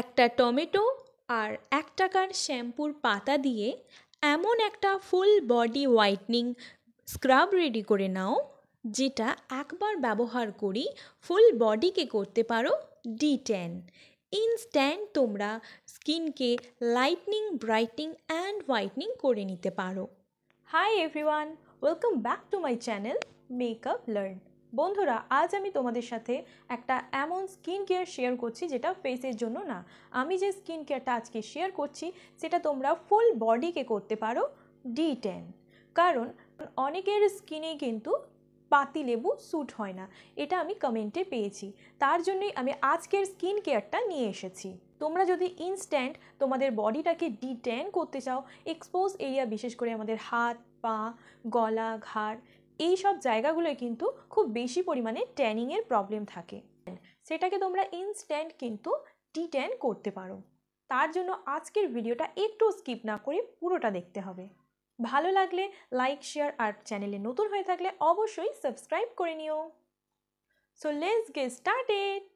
একটা টমেটো আর এক টাকার শ্যাম্পুর পাতা দিয়ে এমন একটা full body whitening scrub ready করে নাও যেটা একবার ব্যবহার করি ফুল বডিকে করতে পারো ডি টেন ইনস্ট্যান্ট তোমরা স্কিনকে লাইটনিং ব্রাইটনিং অ্যান্ড হোয়াইটনিং করে নিতে পারো hi everyone welcome back to my channel makeup learn বন্ধুরা আজ আমি তোমাদের সাথে একটা এমন স্কিন কেয়ার শেয়ার করছি যেটা ফেসের জন্য না আমি যে স্কিন কেয়ারটা আজকে শেয়ার করছি সেটা তোমরা ফুল বডিকে করতে পারো ডি টেন কারণ অনেকের স্কিনে কিন্তু পাতি লেবু স্যুট হয় না এটা আমি কমেন্টে পেয়েছি তার জন্যই আমি আজকের স্কিন কেয়ারটা নিয়ে এসেছি তোমরা যদি ইনস্ট্যান্ট তোমাদের বডিটাকে ডিটেন করতে চাও এক্সপোজ এরিয়া বিশেষ করে আমাদের হাত পা গলা ঘাড় এই সব জায়গাগুলোয় কিন্তু খুব বেশি পরিমাণে ট্যানিংয়ের প্রবলেম থাকে সেটাকে তোমরা ইনস্ট্যান্ট কিন্তু টি ট্যান করতে পারো তার জন্য আজকের ভিডিওটা একটু স্কিপ না করে পুরোটা দেখতে হবে ভালো লাগলে লাইক শেয়ার আর চ্যানেলে নতুন হয়ে থাকলে অবশ্যই সাবস্ক্রাইব করে নিও সো লেস গে স্টার্টেড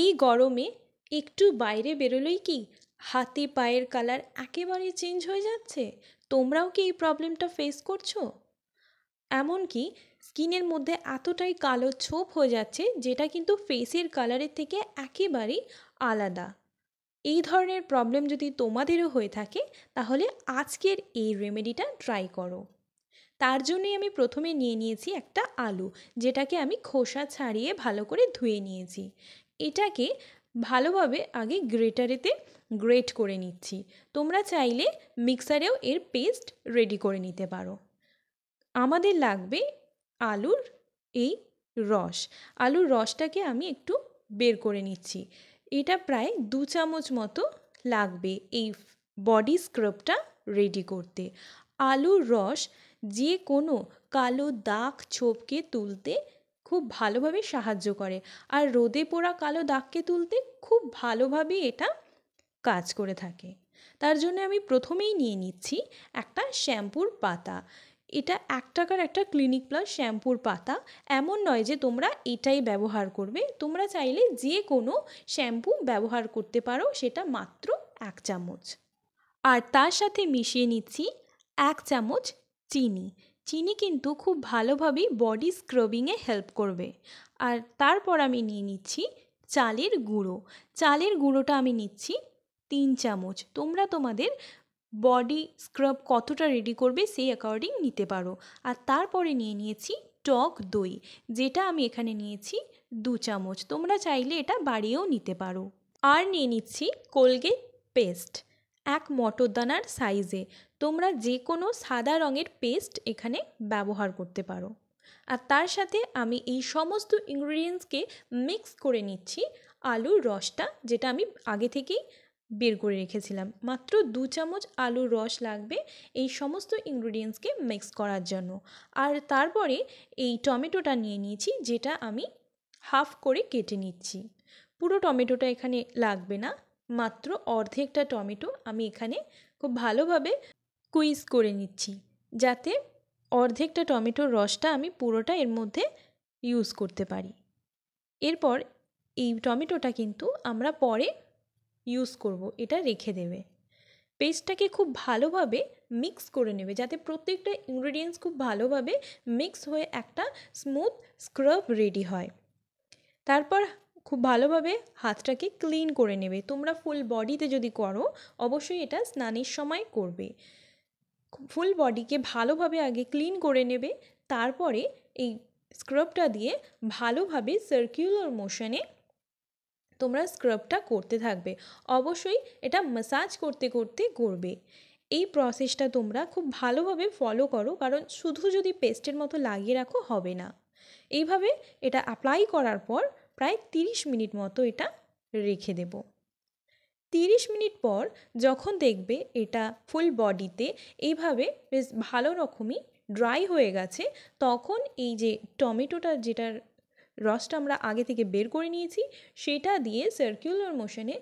এই গরমে একটু বাইরে বেরোলেই কি হাতে পায়ের কালার একেবারে চেঞ্জ হয়ে যাচ্ছে তোমরাও কি এই প্রবলেমটা ফেস করছো এমনকি স্কিনের মধ্যে এতটাই কালো ছোপ হয়ে যাচ্ছে যেটা কিন্তু ফেসের কালারের থেকে একেবারেই আলাদা এই ধরনের প্রবলেম যদি তোমাদেরও হয়ে থাকে তাহলে আজকের এই রেমেডিটা ট্রাই করো তার জন্যই আমি প্রথমে নিয়ে নিয়েছি একটা আলু যেটাকে আমি খোসা ছাড়িয়ে ভালো করে ধুয়ে নিয়েছি এটাকে ভালোভাবে আগে গ্রেটারেতে গ্রেট করে নিচ্ছি তোমরা চাইলে মিক্সারেও এর পেস্ট রেডি করে নিতে পারো আমাদের লাগবে আলুর এই রস আলুর রসটাকে আমি একটু বের করে নিচ্ছি এটা প্রায় দু চামচ মতো লাগবে এই বডি স্ক্রাবটা রেডি করতে আলুর রস যে কোনো কালো দাগ ছোপকে তুলতে খুব ভালোভাবে সাহায্য করে আর রোদে পোড়া কালো দাগকে তুলতে খুব ভালোভাবে এটা কাজ করে থাকে তার জন্য আমি প্রথমেই নিয়ে নিচ্ছি একটা শ্যাম্পুর পাতা এটা এক টাকার একটা ক্লিনিক প্লাস শ্যাম্পুর পাতা এমন নয় যে তোমরা এটাই ব্যবহার করবে তোমরা চাইলে যে কোনো শ্যাম্পু ব্যবহার করতে পারো সেটা মাত্র এক চামচ আর তার সাথে মিশিয়ে নিচ্ছি এক চামচ চিনি চিনি কিন্তু খুব ভালোভাবেই বডি স্ক্রাবিংয়ে হেল্প করবে আর তারপর আমি নিয়ে নিচ্ছি চালের গুঁড়ো চালের গুঁড়োটা আমি নিচ্ছি তিন চামচ তোমরা তোমাদের বডি স্ক্রাব কতটা রেডি করবে সেই অ্যাকর্ডিং নিতে পারো আর তারপরে নিয়ে নিয়েছি টক দই যেটা আমি এখানে নিয়েছি দু চামচ তোমরা চাইলে এটা বাড়িয়েও নিতে পারো আর নিয়ে নিচ্ছি কোলগেট পেস্ট এক মটর দানার সাইজে তোমরা যে কোনো সাদা রঙের পেস্ট এখানে ব্যবহার করতে পারো আর তার সাথে আমি এই সমস্ত ইনগ্রিডিয়েন্টসকে মিক্স করে নিচ্ছি আলুর রসটা যেটা আমি আগে থেকেই বের করে রেখেছিলাম মাত্র দু চামচ আলুর রস লাগবে এই সমস্ত ইনগ্রিডিয়েন্টসকে মিক্স করার জন্য আর তারপরে এই টমেটোটা নিয়ে নিয়েছি যেটা আমি হাফ করে কেটে নিচ্ছি পুরো টমেটোটা এখানে লাগবে না মাত্র অর্ধেকটা টমেটো আমি এখানে খুব ভালোভাবে কুইজ করে নিচ্ছি যাতে অর্ধেকটা টমেটোর রসটা আমি পুরোটা এর মধ্যে ইউজ করতে পারি এরপর এই টমেটোটা কিন্তু আমরা পরে ইউজ করব এটা রেখে দেবে পেস্টটাকে খুব ভালোভাবে মিক্স করে নেবে যাতে প্রত্যেকটা ইনগ্রেডিয়েন্টস খুব ভালোভাবে মিক্স হয়ে একটা স্মুথ স্ক্রাব রেডি হয় তারপর খুব ভালোভাবে হাতটাকে ক্লিন করে নেবে তোমরা ফুল বডিতে যদি করো অবশ্যই এটা স্নানের সময় করবে ফুল বডিকে ভালোভাবে আগে ক্লিন করে নেবে তারপরে এই স্ক্রাবটা দিয়ে ভালোভাবে সার্কিউলার মোশনে তোমরা স্ক্রাবটা করতে থাকবে অবশ্যই এটা ম্যাসাজ করতে করতে করবে এই প্রসেসটা তোমরা খুব ভালোভাবে ফলো করো কারণ শুধু যদি পেস্টের মতো লাগিয়ে রাখো হবে না এইভাবে এটা অ্যাপ্লাই করার পর প্রায় তিরিশ মিনিট মতো এটা রেখে দেব তিরিশ মিনিট পর যখন দেখবে এটা ফুল বডিতে এইভাবে বেশ ভালো রকমই ড্রাই হয়ে গেছে তখন এই যে টমেটোটা যেটার রসটা আমরা আগে থেকে বের করে নিয়েছি সেটা দিয়ে সার্কুলার মোশনে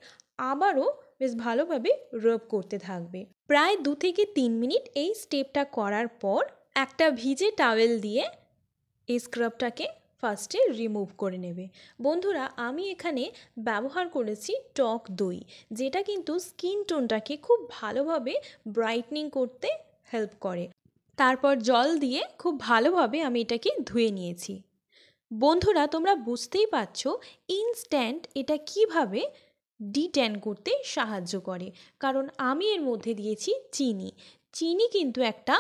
আবারও বেশ ভালোভাবে রব করতে থাকবে প্রায় দু থেকে তিন মিনিট এই স্টেপটা করার পর একটা ভিজে টাওয়েল দিয়ে এই স্ক্রাবটাকে ফার্স্টে রিমুভ করে নেবে বন্ধুরা আমি এখানে ব্যবহার করেছি টক দই যেটা কিন্তু স্কিন টোনটাকে খুব ভালোভাবে ব্রাইটনিং করতে হেল্প করে তারপর জল দিয়ে খুব ভালোভাবে আমি এটাকে ধুয়ে নিয়েছি বন্ধুরা তোমরা বুঝতেই পারছ ইনস্ট্যান্ট এটা কিভাবে ডিটেন করতে সাহায্য করে কারণ আমি এর মধ্যে দিয়েছি চিনি চিনি কিন্তু একটা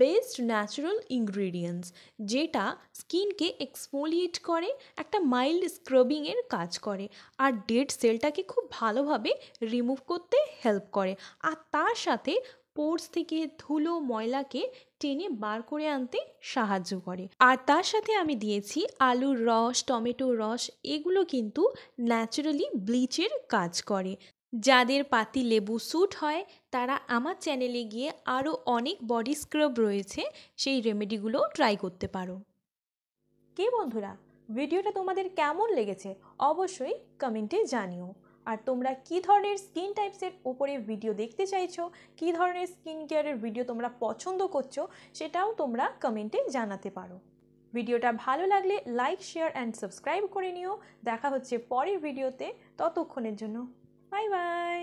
বেস্ট ন্যাচারাল ইনগ্রিডিয়েন্টস যেটা স্কিনকে এক্সফোলিয়েট করে একটা মাইল্ড স্ক্রাবিংয়ের কাজ করে আর ডেড সেলটাকে খুব ভালোভাবে রিমুভ করতে হেল্প করে আর তার সাথে পোর্স থেকে ধুলো ময়লাকে টেনে বার করে আনতে সাহায্য করে আর তার সাথে আমি দিয়েছি আলুর রস টমেটো রস এগুলো কিন্তু ন্যাচারালি ব্লিচের কাজ করে যাদের পাতি লেবু স্যুট হয় তারা আমার চ্যানেলে গিয়ে আরও অনেক বডি স্ক্রাব রয়েছে সেই রেমেডিগুলো ট্রাই করতে পারো কে বন্ধুরা ভিডিওটা তোমাদের কেমন লেগেছে অবশ্যই কমেন্টে জানিও আর তোমরা কি ধরনের স্কিন টাইপসের ওপরে ভিডিও দেখতে চাইছো কি ধরনের স্কিন কেয়ারের ভিডিও তোমরা পছন্দ করছো সেটাও তোমরা কমেন্টে জানাতে পারো ভিডিওটা ভালো লাগলে লাইক শেয়ার অ্যান্ড সাবস্ক্রাইব করে নিও দেখা হচ্ছে পরের ভিডিওতে ততক্ষণের জন্য বাই বাই